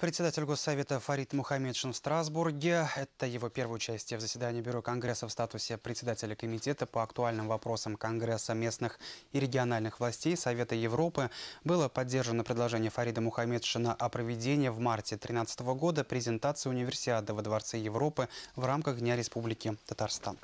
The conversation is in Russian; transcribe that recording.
Председатель Госсовета Фарид Мухаммедшин в Страсбурге. Это его первое участие в заседании Бюро Конгресса в статусе председателя комитета по актуальным вопросам Конгресса местных и региональных властей Совета Европы. Было поддержано предложение Фарида Мухаммедшина о проведении в марте 2013 года презентации универсиады во Дворце Европы в рамках Дня Республики Татарстан.